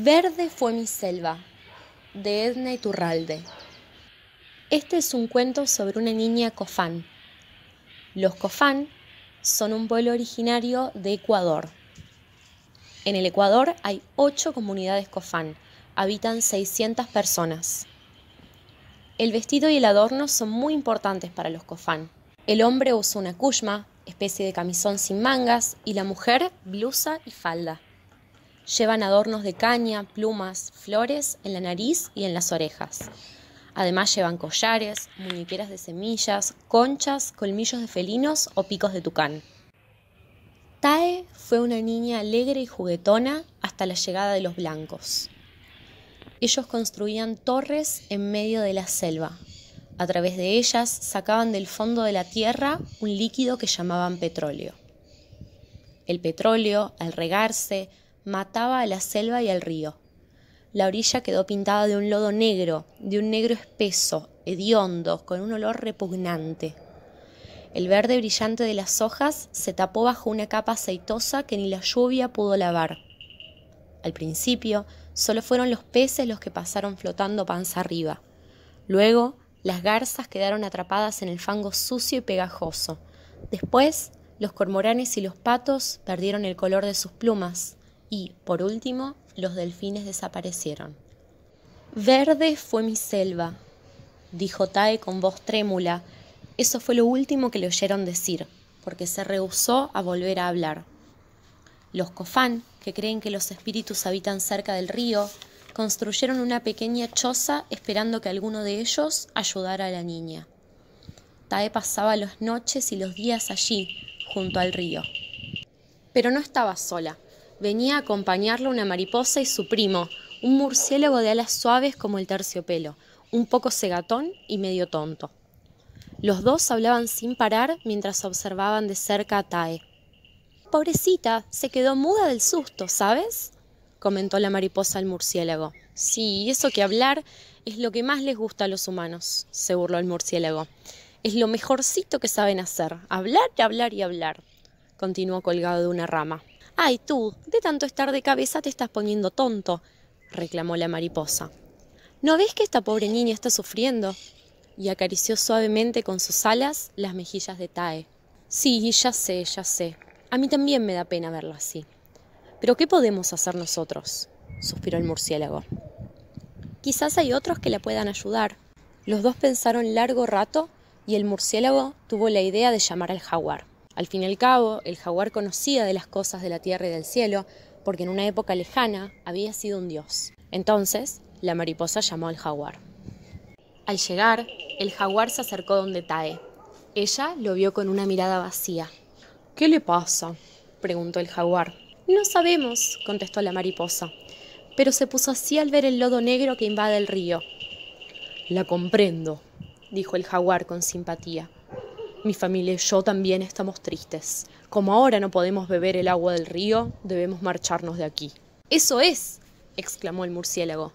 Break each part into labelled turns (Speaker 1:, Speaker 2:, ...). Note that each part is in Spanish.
Speaker 1: Verde fue mi selva, de Edna Iturralde. Este es un cuento sobre una niña cofán. Los cofán son un pueblo originario de Ecuador. En el Ecuador hay ocho comunidades cofán, habitan 600 personas. El vestido y el adorno son muy importantes para los cofán. El hombre usa una cuchma especie de camisón sin mangas, y la mujer blusa y falda. Llevan adornos de caña, plumas, flores en la nariz y en las orejas. Además llevan collares, muñequeras de semillas, conchas, colmillos de felinos o picos de tucán. Tae fue una niña alegre y juguetona hasta la llegada de los blancos. Ellos construían torres en medio de la selva. A través de ellas sacaban del fondo de la tierra un líquido que llamaban petróleo. El petróleo, al regarse, mataba a la selva y al río. La orilla quedó pintada de un lodo negro, de un negro espeso, hediondo, con un olor repugnante. El verde brillante de las hojas se tapó bajo una capa aceitosa que ni la lluvia pudo lavar. Al principio, solo fueron los peces los que pasaron flotando panza arriba. Luego, las garzas quedaron atrapadas en el fango sucio y pegajoso. Después, los cormoranes y los patos perdieron el color de sus plumas y, por último, los delfines desaparecieron. Verde fue mi selva, dijo Tae con voz trémula. Eso fue lo último que le oyeron decir, porque se rehusó a volver a hablar. Los Cofán, que creen que los espíritus habitan cerca del río, construyeron una pequeña choza esperando que alguno de ellos ayudara a la niña. Tae pasaba las noches y los días allí, junto al río. Pero no estaba sola venía a acompañarlo una mariposa y su primo, un murciélago de alas suaves como el terciopelo, un poco cegatón y medio tonto. Los dos hablaban sin parar mientras observaban de cerca a Tae. Pobrecita, se quedó muda del susto, ¿sabes? comentó la mariposa al murciélago. Sí, eso que hablar es lo que más les gusta a los humanos, se burló el murciélago. Es lo mejorcito que saben hacer, hablar, hablar y hablar, continuó colgado de una rama. Ay, tú, de tanto estar de cabeza te estás poniendo tonto, reclamó la mariposa. ¿No ves que esta pobre niña está sufriendo? Y acarició suavemente con sus alas las mejillas de Tae. Sí, ya sé, ya sé. A mí también me da pena verlo así. Pero ¿qué podemos hacer nosotros? suspiró el murciélago. Quizás hay otros que la puedan ayudar. Los dos pensaron largo rato y el murciélago tuvo la idea de llamar al jaguar. Al fin y al cabo, el jaguar conocía de las cosas de la tierra y del cielo, porque en una época lejana había sido un dios. Entonces, la mariposa llamó al jaguar. Al llegar, el jaguar se acercó donde Tae. Ella lo vio con una mirada vacía. ¿Qué le pasa? preguntó el jaguar. No sabemos, contestó la mariposa, pero se puso así al ver el lodo negro que invade el río. La comprendo, dijo el jaguar con simpatía. Mi familia y yo también estamos tristes. Como ahora no podemos beber el agua del río, debemos marcharnos de aquí. Eso es, exclamó el murciélago.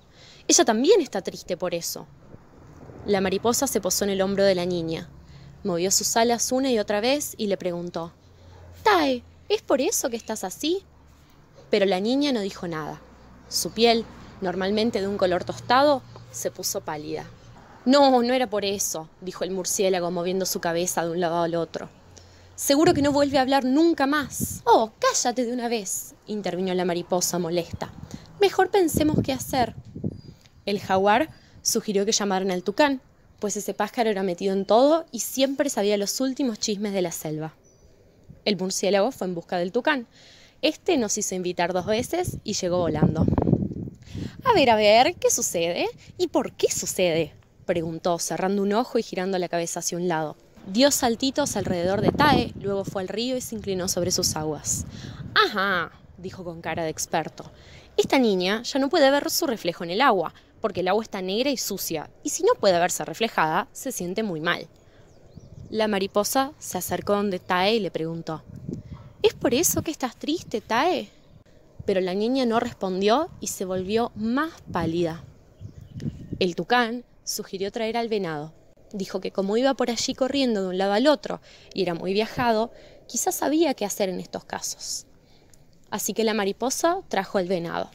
Speaker 1: Ella también está triste por eso. La mariposa se posó en el hombro de la niña, movió sus alas una y otra vez y le preguntó, Tae, ¿es por eso que estás así? Pero la niña no dijo nada. Su piel, normalmente de un color tostado, se puso pálida. No, no era por eso, dijo el murciélago moviendo su cabeza de un lado al otro. Seguro que no vuelve a hablar nunca más. Oh, cállate de una vez, intervino la mariposa molesta. Mejor pensemos qué hacer. El jaguar sugirió que llamaran al tucán, pues ese pájaro era metido en todo y siempre sabía los últimos chismes de la selva. El murciélago fue en busca del tucán. Este nos hizo invitar dos veces y llegó volando. A ver, a ver, ¿qué sucede? ¿Y por qué sucede? preguntó, cerrando un ojo y girando la cabeza hacia un lado. Dio saltitos alrededor de Tae, luego fue al río y se inclinó sobre sus aguas. Ajá, dijo con cara de experto. Esta niña ya no puede ver su reflejo en el agua, porque el agua está negra y sucia, y si no puede verse reflejada, se siente muy mal. La mariposa se acercó donde Tae y le preguntó, ¿Es por eso que estás triste, Tae? Pero la niña no respondió y se volvió más pálida. El tucán sugirió traer al venado. Dijo que como iba por allí corriendo de un lado al otro y era muy viajado, quizás sabía qué hacer en estos casos. Así que la mariposa trajo al venado.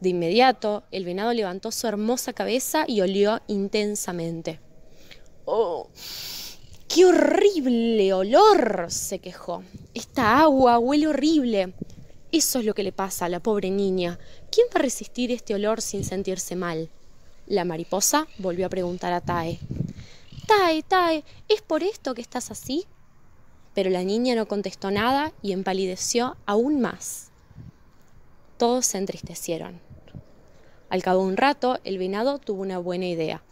Speaker 1: De inmediato, el venado levantó su hermosa cabeza y olió intensamente. ¡Oh! ¡Qué horrible olor! se quejó. Esta agua huele horrible. Eso es lo que le pasa a la pobre niña. ¿Quién va a resistir este olor sin sentirse mal? La mariposa volvió a preguntar a Tae. Tae, Tae, ¿es por esto que estás así? Pero la niña no contestó nada y empalideció aún más. Todos se entristecieron. Al cabo de un rato, el venado tuvo una buena idea,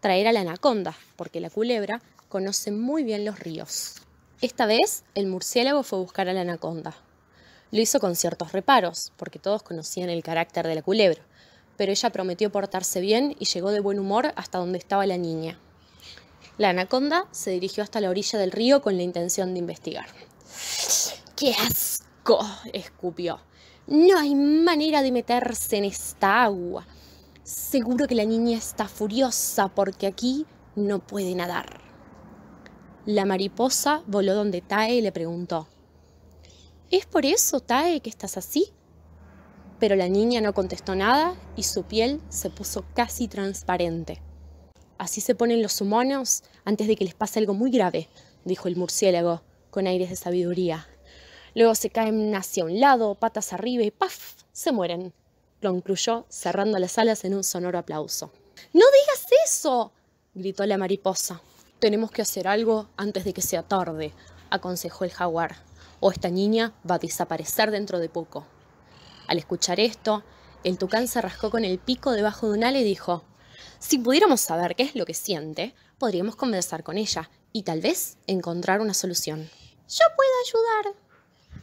Speaker 1: traer a la anaconda, porque la culebra conoce muy bien los ríos. Esta vez, el murciélago fue a buscar a la anaconda. Lo hizo con ciertos reparos, porque todos conocían el carácter de la culebra, pero ella prometió portarse bien y llegó de buen humor hasta donde estaba la niña. La anaconda se dirigió hasta la orilla del río con la intención de investigar. ¡Qué asco! escupió. No hay manera de meterse en esta agua. Seguro que la niña está furiosa porque aquí no puede nadar. La mariposa voló donde Tae y le preguntó. ¿Es por eso, Tae, que estás así? pero la niña no contestó nada y su piel se puso casi transparente. Así se ponen los humanos antes de que les pase algo muy grave, dijo el murciélago, con aires de sabiduría. Luego se caen hacia un lado, patas arriba y ¡paf! se mueren, concluyó cerrando las alas en un sonoro aplauso. ¡No digas eso! gritó la mariposa. Tenemos que hacer algo antes de que sea tarde, aconsejó el jaguar, o esta niña va a desaparecer dentro de poco. Al escuchar esto, el tucán se rascó con el pico debajo de un ala y dijo, si pudiéramos saber qué es lo que siente, podríamos conversar con ella y tal vez encontrar una solución. Yo puedo ayudar,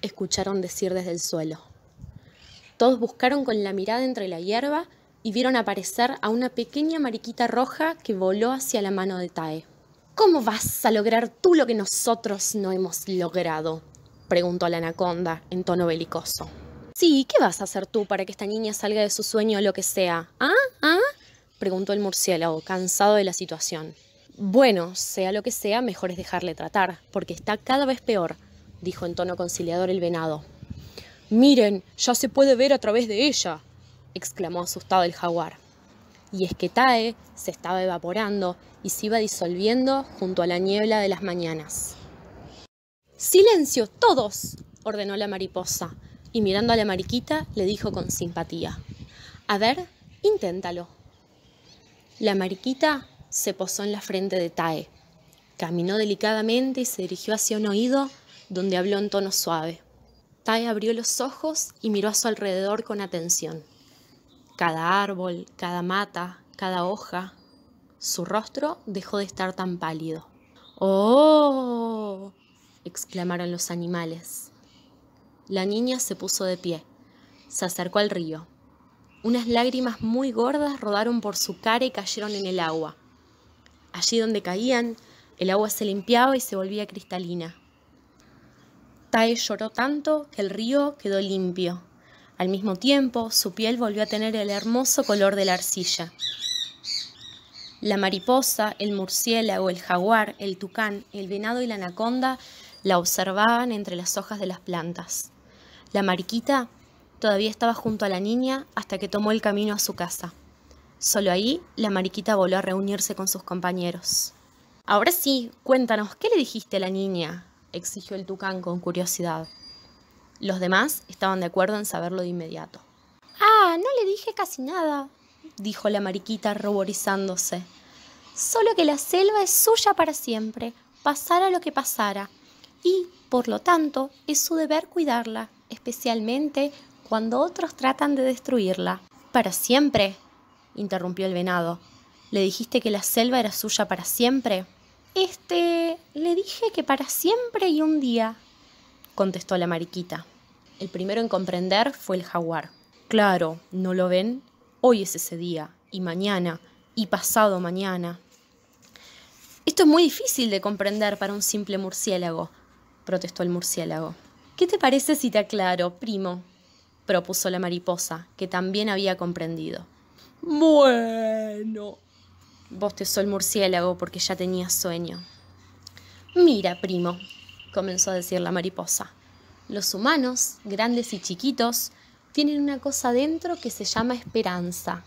Speaker 1: escucharon decir desde el suelo. Todos buscaron con la mirada entre la hierba y vieron aparecer a una pequeña mariquita roja que voló hacia la mano de Tae. ¿Cómo vas a lograr tú lo que nosotros no hemos logrado? preguntó la anaconda en tono belicoso. Sí, ¿qué vas a hacer tú para que esta niña salga de su sueño o lo que sea? ¿Ah? ¿Ah? preguntó el murciélago, cansado de la situación. Bueno, sea lo que sea, mejor es dejarle tratar, porque está cada vez peor, dijo en tono conciliador el venado. Miren, ya se puede ver a través de ella, exclamó asustado el jaguar. Y es que Tae se estaba evaporando y se iba disolviendo junto a la niebla de las mañanas. Silencio, todos, ordenó la mariposa y mirando a la mariquita le dijo con simpatía, A ver, inténtalo. La mariquita se posó en la frente de Tae, caminó delicadamente y se dirigió hacia un oído donde habló en tono suave. Tae abrió los ojos y miró a su alrededor con atención. Cada árbol, cada mata, cada hoja, su rostro dejó de estar tan pálido. ¡Oh! exclamaron los animales la niña se puso de pie. Se acercó al río. Unas lágrimas muy gordas rodaron por su cara y cayeron en el agua. Allí donde caían, el agua se limpiaba y se volvía cristalina. Tae lloró tanto que el río quedó limpio. Al mismo tiempo, su piel volvió a tener el hermoso color de la arcilla. La mariposa, el murciélago, el jaguar, el tucán, el venado y la anaconda la observaban entre las hojas de las plantas. La mariquita todavía estaba junto a la niña hasta que tomó el camino a su casa. Solo ahí, la mariquita volvió a reunirse con sus compañeros. Ahora sí, cuéntanos, ¿qué le dijiste a la niña? exigió el tucán con curiosidad. Los demás estaban de acuerdo en saberlo de inmediato. Ah, no le dije casi nada, dijo la mariquita ruborizándose. Solo que la selva es suya para siempre, pasara lo que pasara y, por lo tanto, es su deber cuidarla, especialmente cuando otros tratan de destruirla. Para siempre, interrumpió el venado. ¿Le dijiste que la selva era suya para siempre? Este, le dije que para siempre y un día, contestó la mariquita. El primero en comprender fue el jaguar. Claro, ¿no lo ven? Hoy es ese día, y mañana, y pasado mañana. Esto es muy difícil de comprender para un simple murciélago, protestó el murciélago. ¿Qué te parece si te aclaro, primo? propuso la mariposa, que también había comprendido. Bueno, bostezó el murciélago porque ya tenía sueño. Mira, primo, comenzó a decir la mariposa. Los humanos, grandes y chiquitos, tienen una cosa dentro que se llama esperanza.